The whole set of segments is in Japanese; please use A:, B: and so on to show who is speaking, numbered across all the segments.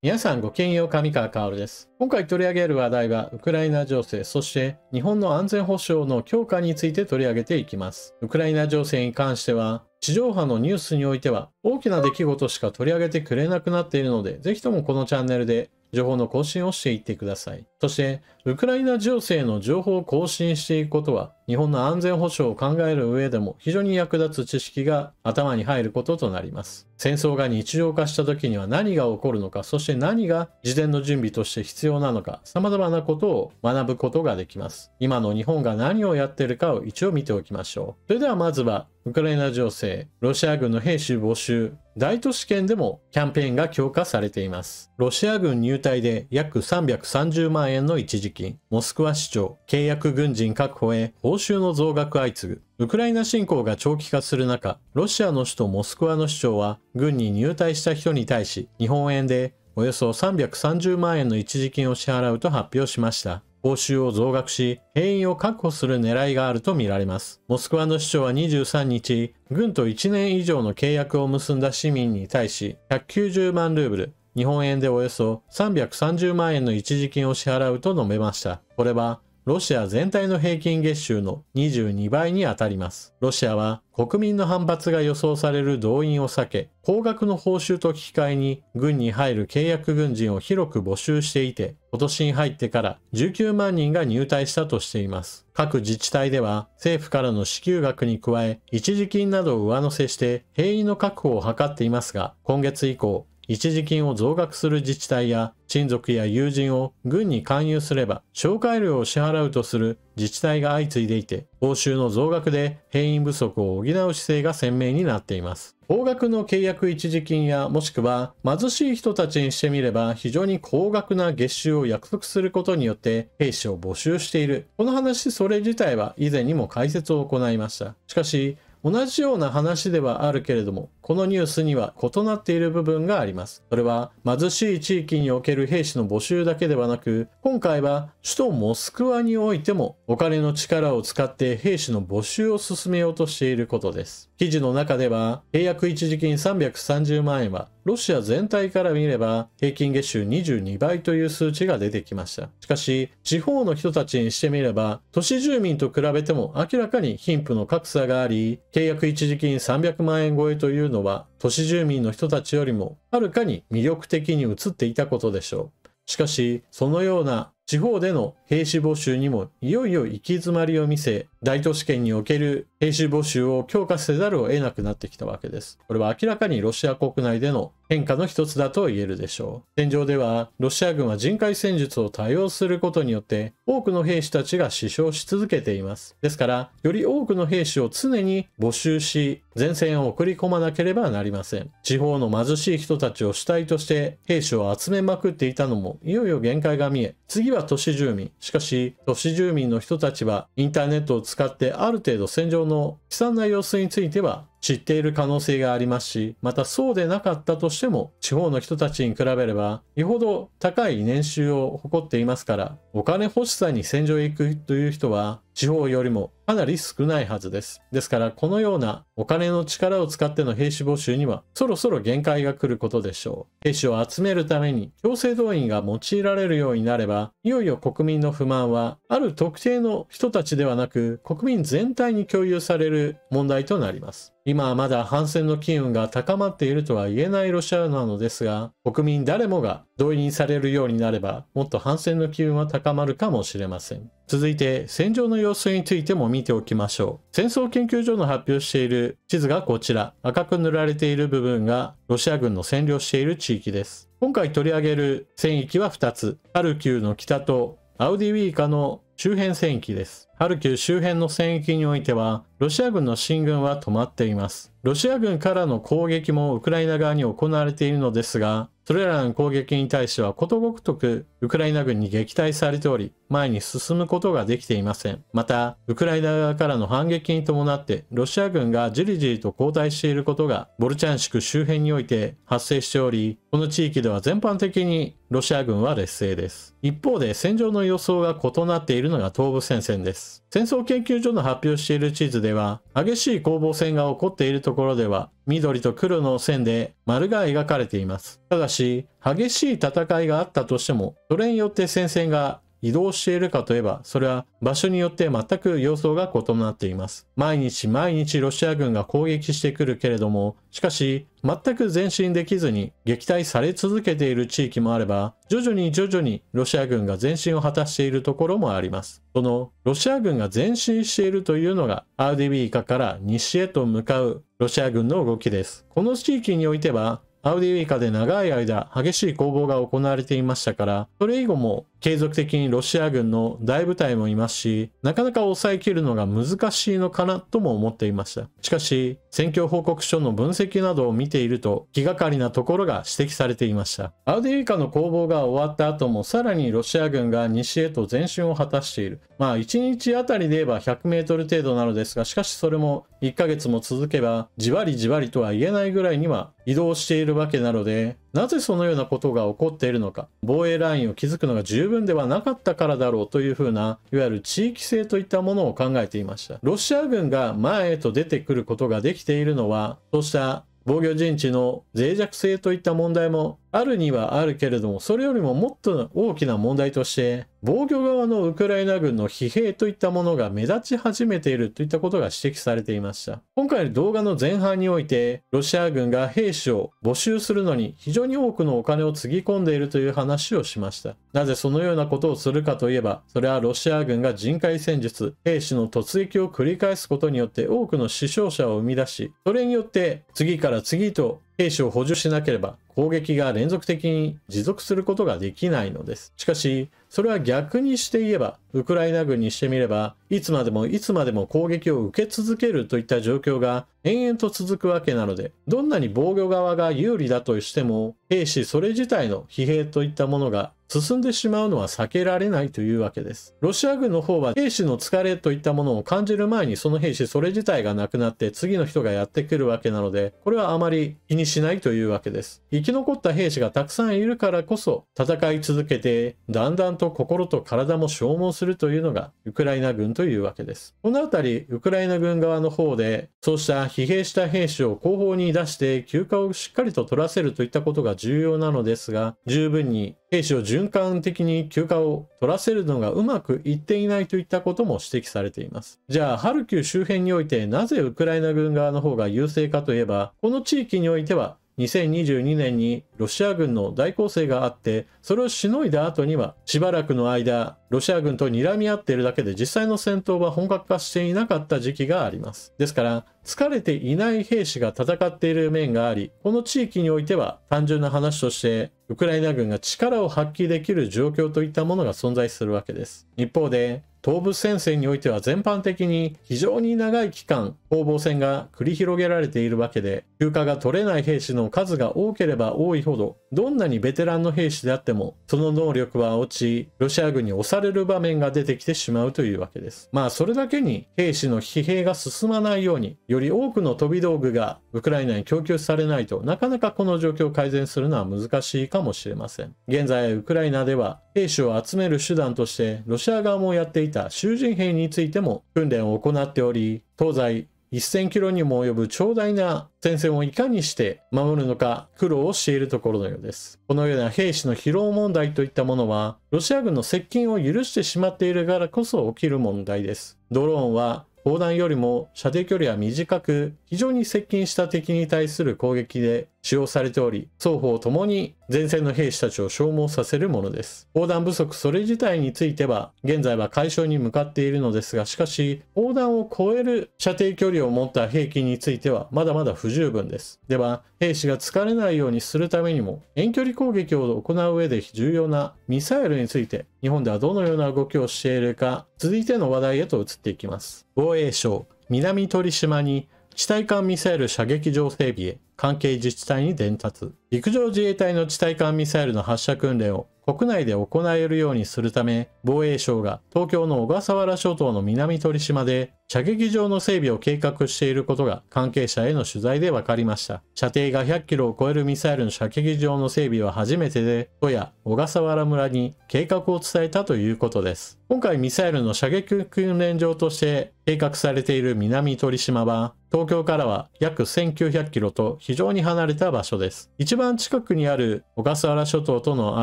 A: 皆さんごきげんよう上川薫です。今回取り上げる話題は、ウクライナ情勢、そして日本の安全保障の強化について取り上げていきます。ウクライナ情勢に関しては、地上波のニュースにおいては、大きな出来事しか取り上げてくれなくなっているので、ぜひともこのチャンネルで情報の更新をしていってください。そして、ウクライナ情勢の情報を更新していくことは、日本の安全保障を考える上でも非常に役立つ知識が頭に入ることとなります。戦争が日常化した時には何が起こるのか、そして何が事前の準備として必要なのか、様々なことを学ぶことができます。今の日本が何をやってるかを一応見ておきましょう。それではまずは、ウクライナ情勢、ロシア軍の兵士募集、大都市圏でもキャンペーンが強化されています。ロシア軍入隊で約330万円の一時金、モスクワ市長、契約軍人確保へ報酬の増額相次ぐ。ウクライナ侵攻が長期化する中、ロシアの首都モスクワの市長は、軍に入隊した人に対し、日本円でおよそ330万円の一時金を支払うと発表しました。報酬を増額し、兵員を確保する狙いがあるとみられます。モスクワの市長は23日、軍と1年以上の契約を結んだ市民に対し、190万ルーブル、日本円でおよそ330万円の一時金を支払うと述べました。これはロシア全体の平均月収の22倍に当たります。ロシアは国民の反発が予想される動員を避け、高額の報酬と引き換えに軍に入る契約軍人を広く募集していて、今年に入ってから19万人が入隊したとしています。各自治体では政府からの支給額に加え、一時金などを上乗せして兵員の確保を図っていますが、今月以降、一時金を増額する自治体や親族や友人を軍に勧誘すれば紹介料を支払うとする自治体が相次いでいて報酬の増額で兵員不足を補う姿勢が鮮明になっています高額の契約一時金やもしくは貧しい人たちにしてみれば非常に高額な月収を約束することによって兵士を募集しているこの話それ自体は以前にも解説を行いましたしかし同じような話ではあるけれどもこのニュースには異なっている部分があります。それは貧しい地域における兵士の募集だけではなく、今回は首都モスクワにおいてもお金の力を使って兵士の募集を進めようとしていることです。記事の中では、契約一時金330万円はロシア全体から見れば平均月収22倍という数値が出てきました。しかし、地方の人たちにしてみれば、都市住民と比べても明らかに貧富の格差があり、契約一時金300万円超えというののは都市住民の人たちよりもはるかに魅力的に映っていたことでしょう。しかし、そのような地方での兵士募集にもいよいよ行き詰まりを見せ、大都市圏における兵士募集を強化せざるを得なくなってきたわけです。これは明らかにロシア国内での変化の一つだと言えるでしょう。戦場では、ロシア軍は人海戦術を多用することによって、多くの兵士たちが死傷し続けています。ですから、より多くの兵士を常に募集し、前線を送り込まなければなりません。地方の貧しい人たちを主体として兵士を集めまくっていたのも、いよいよ限界が見え、次は都市住民。しかし、都市住民の人たちはインターネットを使ってある程度戦場の悲惨な様子については知っている可能性がありますし、またそうでなかったとしても、地方の人たちに比べれば、よほど高い年収を誇っていますから、お金欲しさに戦場へ行くという人は、地方よりもかなり少ないはずです。ですから、このようなお金の力を使っての兵士募集には、そろそろ限界が来ることでしょう。兵士を集めるために強制動員が用いられるようになれば、いよいよ国民の不満は、ある特定の人たちではなく、国民全体に共有される問題となります。今はまだ反戦の機運が高まっているとは言えないロシアなのですが、国民誰もが動員されるようになれば、もっと反戦の機運は高まるかもしれません。続いて、戦場の様子についても見ておきましょう。戦争研究所の発表している地図がこちら。赤く塗られている部分がロシア軍の占領している地域です。今回取り上げる戦域は2つ。ハルキウの北とアウディウィーカの周辺戦域です。ハルキウ周辺の戦域においては、ロシア軍の進軍は止まっています。ロシア軍からの攻撃もウクライナ側に行われているのですが、それらの攻撃に対してはことごとくウクライナ軍に撃退されており、前に進むことができていません。また、ウクライナ側からの反撃に伴って、ロシア軍がじりじりと後退していることが、ボルチャンシク周辺において発生しており、この地域では全般的にロシア軍は劣勢です。一方で、戦場の予想が異なっているのが東部戦線です。戦争研究所の発表している地図では、激しい攻防戦が起こっているとところでは緑と黒の線で丸が描かれています。ただし、激しい戦いがあったとしても、それによって戦線が移動しているかといえば、それは場所によって全く様相が異なっています。毎日毎日ロシア軍が攻撃してくるけれども、しかし、全く前進できずに撃退され続けている地域もあれば、徐々に徐々にロシア軍が前進を果たしているところもあります。そのロシア軍が前進しているというのが、アウディビーカから西へと向かうロシア軍の動きです。この地域においては、アウディウィカで長い間激しい攻防が行われていましたから、それ以後も継続的にロシア軍の大部隊もいますし、なかなか抑えきるのが難しいのかなとも思っていました。しかし、選挙報告書の分析などを見ていると、気がかりなところが指摘されていました。アウディイカの攻防が終わった後も、さらにロシア軍が西へと前進を果たしている。まあ、1日あたりで言えば100メートル程度なのですが、しかしそれも1ヶ月も続けば、じわりじわりとは言えないぐらいには移動しているわけなので、なぜそのようなことが起こっているのか、防衛ラインを築くのが十分ではなかったからだろうというふうな、いわゆる地域性といったものを考えていました。ロシア軍が前へと出てくることができているのは、そうした防御陣地の脆弱性といった問題もあるにはあるけれども、それよりももっと大きな問題として、防御側のウクライナ軍の疲弊といったものが目立ち始めているといったことが指摘されていました。今回の動画の前半において、ロシア軍が兵士を募集するのに非常に多くのお金をつぎ込んでいるという話をしました。なぜそのようなことをするかといえば、それはロシア軍が人海戦術、兵士の突撃を繰り返すことによって多くの死傷者を生み出し、それによって次から次と兵士を補充しなければ攻撃が連続的に持続することができないのです。しかし、それは逆にして言えば、ウクライナ軍にしてみれば、いつまでもいつまでも攻撃を受け続けるといった状況が延々と続くわけなので、どんなに防御側が有利だとしても、兵士それ自体の疲弊といったものが進んでしまうのは避けられないというわけです。ロシア軍の方は兵士の疲れといったものを感じる前にその兵士それ自体がなくなって次の人がやってくるわけなので、これはあまり気にしないというわけです。生き残った兵士がたくさんいるからこそ戦い続けてだんだんと心と体も消耗するというのがウクライナ軍というわけです。この辺りウクライナ軍側の方でそうした疲弊した兵士を後方に出して休暇をしっかりと取らせるといったことが重要なのですが十分に兵士を循環的に休暇を取らせるのがうまくいっていないといったことも指摘されています。じゃあ、ハルキウ周辺においてなぜウクライナ軍側の方が優勢かといえば、この地域においては2022年にロシア軍の大攻勢があって、それをしのいだ後には、しばらくの間、ロシア軍と睨み合っているだけで実際の戦闘は本格化していなかった時期があります。ですから、疲れていない兵士が戦っている面があり、この地域においては単純な話として、ウクライナ軍が力を発揮できる状況といったものが存在するわけです。一方で、東部戦線においては全般的に非常に長い期間攻防戦が繰り広げられているわけで休暇が取れない兵士の数が多ければ多いほどどんなにベテランの兵士であっても、その能力は落ち、ロシア軍に押される場面が出てきてしまうというわけです。まあ、それだけに兵士の疲弊が進まないように、より多くの飛び道具がウクライナに供給されないとなかなかこの状況を改善するのは難しいかもしれません。現在、ウクライナでは兵士を集める手段として、ロシア側もやっていた囚人兵についても訓練を行っており、東西1000キロにも及ぶ長大な戦線をいかにして守るのか苦労をしているところのようです。このような兵士の疲労問題といったものは、ロシア軍の接近を許してしまっているからこそ起きる問題です。ドローンは砲弾よりも射程距離は短く、非常に接近した敵に対する攻撃で使用されており、双方ともに前線の兵士たちを消耗させるものです。砲弾不足それ自体については、現在は解消に向かっているのですが、しかし、砲弾を超える射程距離を持った兵器については、まだまだ不十分です。では、兵士が疲れないようにするためにも、遠距離攻撃を行う上で重要なミサイルについて、日本ではどのような動きをしているか、続いての話題へと移っていきます。防衛省、南鳥島に地対艦ミサイル射撃場整備へ関係自治体に伝達陸上自衛隊の地対艦ミサイルの発射訓練を国内で行えるようにするため防衛省が東京の小笠原諸島の南鳥島で射撃場の整備を計画していることが関係者への取材で分かりました射程が100キロを超えるミサイルの射撃場の整備は初めてで都や小笠原村に計画を伝えたということです今回ミサイルの射撃訓練場として計画されている南鳥島は東京からは約1900キロと非常に離れた場所です。一番近くにある小笠原諸島との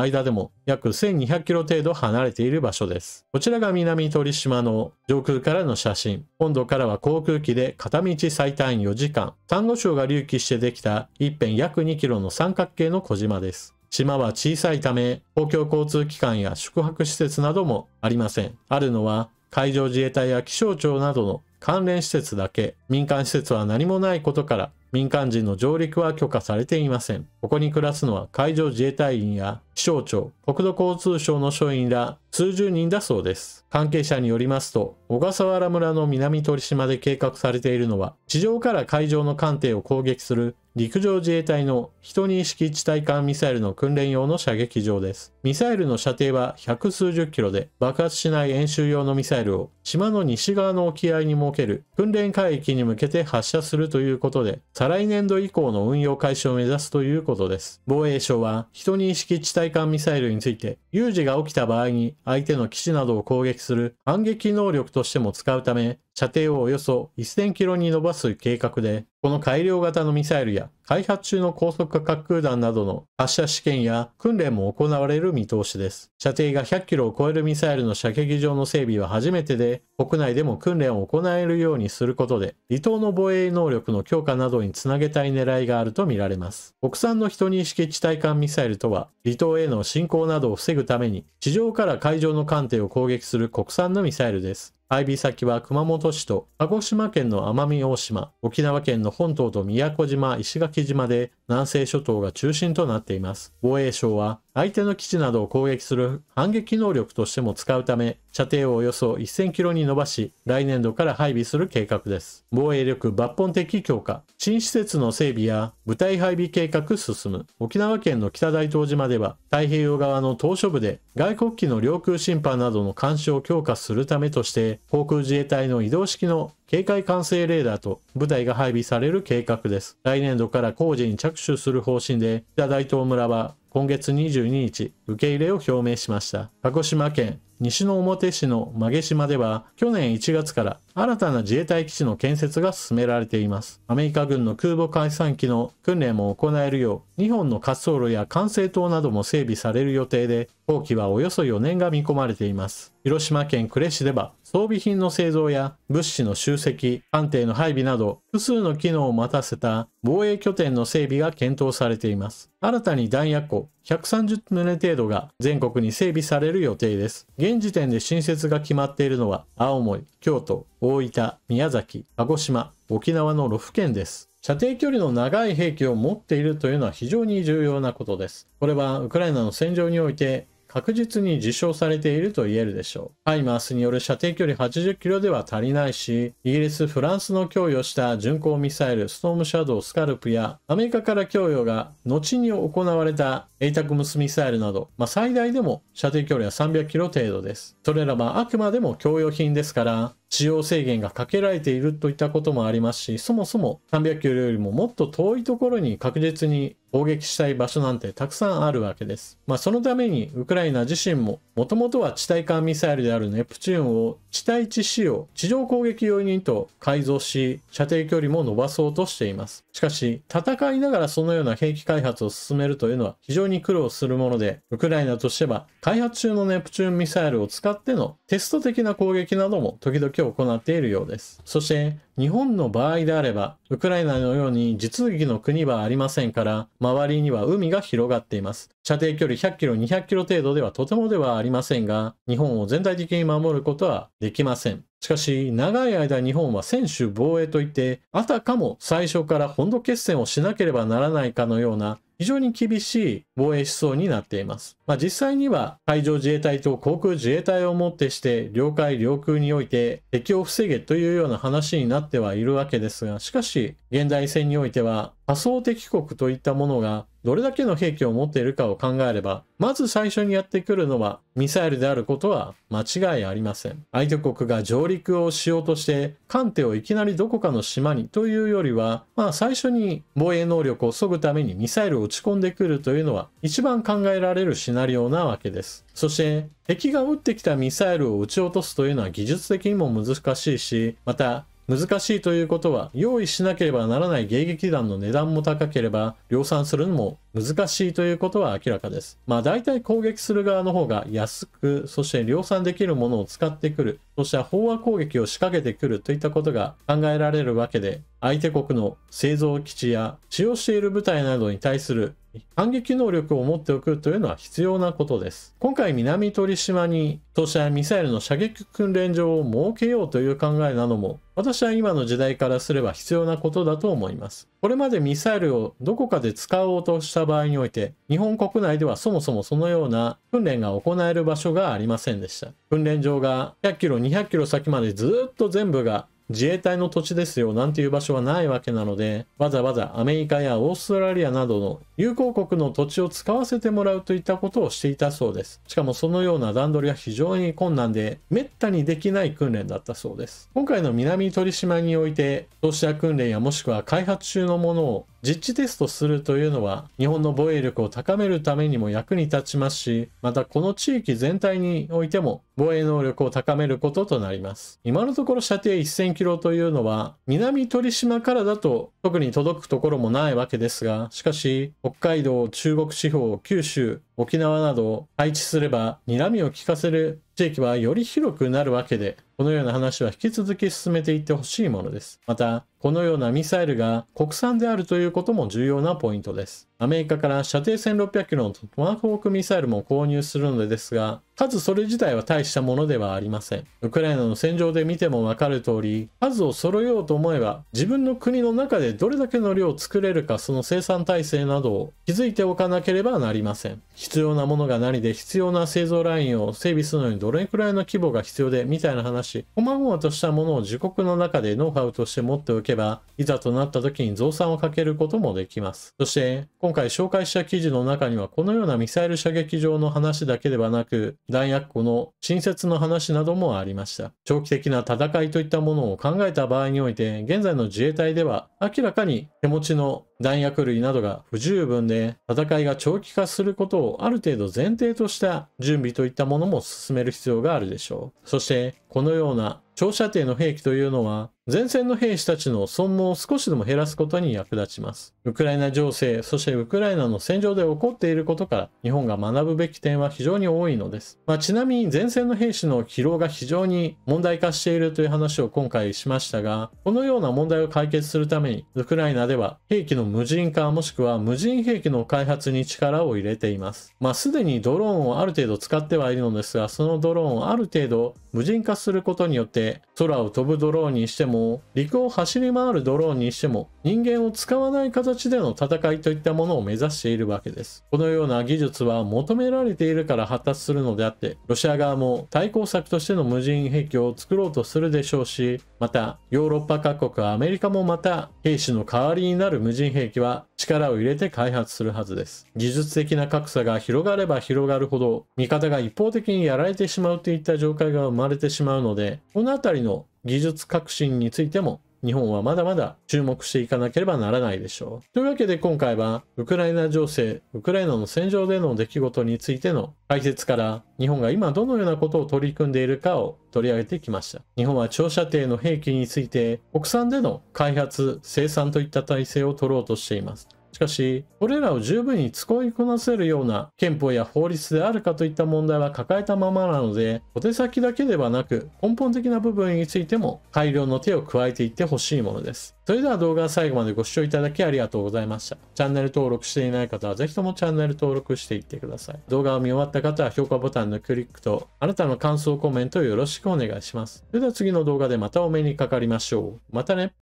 A: 間でも約1200キロ程度離れている場所です。こちらが南鳥島の上空からの写真。本土からは航空機で片道最短4時間。ンゴ礁が隆起してできた一辺約2キロの三角形の小島です。島は小さいため、公共交通機関や宿泊施設などもありません。あるのは、海上自衛隊や気象庁などの関連施設だけ、民間施設は何もないことから、民間人の上陸は許可されていません。ここに暮らすのは海上自衛隊員や気象庁、国土交通省の署員ら数十人だそうです。関係者によりますと、小笠原村の南鳥島で計画されているのは、地上から海上の艦艇を攻撃する陸上自衛隊の12式地対艦ミサイルの訓練用の射撃場です。ミサイルの射程は百数十キロで爆発しない演習用のミサイルを島の西側の沖合に設ける訓練海域に向けて発射するということで、再来年度以降の運用開始を目指すということです。防衛省は、人認識地対艦ミサイルについて、有事が起きた場合に相手の基地などを攻撃する反撃能力としても使うため、射程をおよそ1000キロに伸ばす計画で、この改良型のミサイルや開発中の高速化滑空弾などの発射試験や訓練も行われる見通しです。射程が100キロを超えるミサイルの射撃場の整備は初めてで、国内でも訓練を行えるようにすることで、離島の防衛能力の強化などにつなげたい狙いがあるとみられます。国産の人2識地対艦ミサイルとは、離島への侵攻などを防ぐために、地上から海上の艦艇を攻撃する国産のミサイルです。配備先は熊本市と鹿児島県の奄美大島、沖縄県の本島と宮古島、石垣島で南西諸島が中心となっています。防衛省は相手の基地などを攻撃する反撃能力としても使うため、射程をおよそ1000キロに伸ばし、来年度から配備する計画です。防衛力抜本的強化、新施設の整備や部隊配備計画進む。沖縄県の北大東島では、太平洋側の島嶼部で外国機の領空侵犯などの監視を強化するためとして、航空自衛隊の移動式の警戒管制レーダーと部隊が配備される計画です。来年度から工事に着手する方針で、北大東村は今月22日、受け入れを表明しました。鹿児島県西の表市の馬毛島では去年1月から新たな自衛隊基地の建設が進められています。アメリカ軍の空母解散機の訓練も行えるよう、2本の滑走路や管制塔なども整備される予定で、工期はおよそ4年が見込まれています。広島県呉市では、装備品の製造や物資の集積、艦艇の配備など、複数の機能を待たせた防衛拠点の整備が検討されています。新たに弾薬庫130棟程度が全国に整備される予定です。現時点で新設が決まっているのは青森、京都、大分、宮崎、鹿児島、沖縄の6府県です。射程距離の長い兵器を持っているというのは非常に重要なことです。これはウクライナの戦場において確実に実証されていると言えるでしょう。ハイマースによる射程距離80キロでは足りないし、イギリス、フランスの供与した巡航ミサイルストームシャドウスカルプや、アメリカから供与が後に行われた ATACMS ミサイルなど、まあ、最大でも射程距離は300キロ程度です。それらはあくまでも供与品ですから、使用制限がかけられているといったこともありますし、そもそも300キロよりももっと遠いところに確実に攻撃したい場所なんてたくさんあるわけです。まあ、そのためにウクライナ自身も、もともとは地対艦ミサイルであるネプチューンを地対地仕様、地上攻撃用にと改造し、射程距離も伸ばそうとしています。しかし、戦いながらそのような兵器開発を進めるというのは非常に苦労するもので、ウクライナとしては開発中のネプチューンミサイルを使ってのテスト的な攻撃なども時々行っているようです。そして、日本の場合であれば、ウクライナのように実技の国はありませんから、周りには海が広がっています。射程距離100キロ、200キロ程度ではとてもではありませんが、日本を全体的に守ることはできません。しかし、長い間日本は専守防衛といって、あたかも最初から本土決戦をしなければならないかのような非常に厳しい防衛思想になっています。まあ、実際には海上自衛隊と航空自衛隊をもってして領海領空において敵を防げというような話になってはいるわけですが、しかし現代戦においては仮想敵国といったものがどれだけの兵器を持っているかを考えれば、まず最初にやってくるのはミサイルであることは間違いありません。相手国が上陸をしようとして、艦艇をいきなりどこかの島にというよりは、まあ最初に防衛能力を削ぐためにミサイルを打ち込んでくるというのは一番考えられるシナリオなわけです。そして敵が撃ってきたミサイルを撃ち落とすというのは技術的にも難しいし、また難しいということは、用意しなければならない迎撃弾の値段も高ければ、量産するのも難しいということは明らかです。まあ大体攻撃する側の方が安く、そして量産できるものを使ってくる、そして飽和攻撃を仕掛けてくるといったことが考えられるわけで、相手国の製造基地や使用している部隊などに対する反撃能力を持っておくというのは必要なことです。今回南鳥島にそうしミサイルの射撃訓練場を設けようという考えなのも私は今の時代からすれば必要なことだと思います。これまでミサイルをどこかで使おうとした場合において、日本国内ではそもそもそのような訓練が行える場所がありませんでした。訓練場が100キロ、200キロ先までずっと全部が自衛隊の土地ですよなんていう場所はないわけなので、わざわざアメリカやオーストラリアなどの友好国の土地を使わせてもらうといったことをしていたそうです。しかもそのような段取りは非常に困難で、めったにできない訓練だったそうです。今回の南鳥島において、ロシア訓練やもしくは開発中のものを実地テストするというのは日本の防衛力を高めるためにも役に立ちますし、またこの地域全体においても防衛能力を高めることとなります。今のところ射程1000キロというのは南鳥島からだと特に届くところもないわけですが、しかし北海道、中国地方、九州、沖縄など配置すれば睨みを利かせる地域はより広くなるわけで、このような話は引き続き進めていってほしいものです。また、このようなミサイルが国産であるということも重要なポイントです。アメリカから射程 1600km のトマホークミサイルも購入するのですが、数それ自体は大したものではありません。ウクライナの戦場で見てもわかる通り、数を揃えようと思えば、自分の国の中でどれだけの量を作れるかその生産体制などを築いておかなければなりません。必要なものが何で必要な製造ラインを整備するのにどれくらいの規模が必要で、みたいな話、細々としたものを自国の中でノウハウとして持っておけば、いざとなった時に増産をかけることもできます。そして、今回紹介した記事の中には、このようなミサイル射撃場の話だけではなく、弾薬庫の新設の話などもありました。長期的な戦いといったものを考えた場合において、現在の自衛隊では明らかに手持ちの弾薬類などが不十分で戦いが長期化することをある程度前提とした準備といったものも進める必要があるでしょうそしてこのような長射程の兵器というのは前線の兵士たちの損耗を少しでも減らすことに役立ちます。ウクライナ情勢、そしてウクライナの戦場で起こっていることから、日本が学ぶべき点は非常に多いのです。まあ、ちなみに前線の兵士の疲労が非常に問題化しているという話を今回しましたが、このような問題を解決するために、ウクライナでは兵器の無人化もしくは無人兵器の開発に力を入れています。まあ、すでにドローンをある程度使ってはいるのですが、そのドローンをある程度無人化することによって、空を飛ぶドローンにしてもも陸を走り回るドローンにしても人間を使わない形での戦いといったものを目指しているわけです。このような技術は求められているから発達するのであってロシア側も対抗策としての無人兵器を作ろうとするでしょうしまたヨーロッパ各国アメリカもまた兵士の代わりになる無人兵器は力を入れて開発するはずです。技術的な格差が広がれば広がるほど、味方が一方的にやられてしまうといった状態が生まれてしまうので、このあたりの技術革新についても日本はまだまだ注目していかなければならないでしょう。というわけで今回はウクライナ情勢、ウクライナの戦場での出来事についての解説から日本が今どのようなことを取り組んでいるかを取り上げてきました。日本は長射程の兵器について国産での開発、生産といった体制を取ろうとしています。しかし、これらを十分に使いこなせるような憲法や法律であるかといった問題は抱えたままなので、小手先だけではなく、根本的な部分についても改良の手を加えていってほしいものです。それでは動画は最後までご視聴いただきありがとうございました。チャンネル登録していない方はぜひともチャンネル登録していってください。動画を見終わった方は評価ボタンのクリックと、あなたの感想コメントをよろしくお願いします。それでは次の動画でまたお目にかかりましょう。またね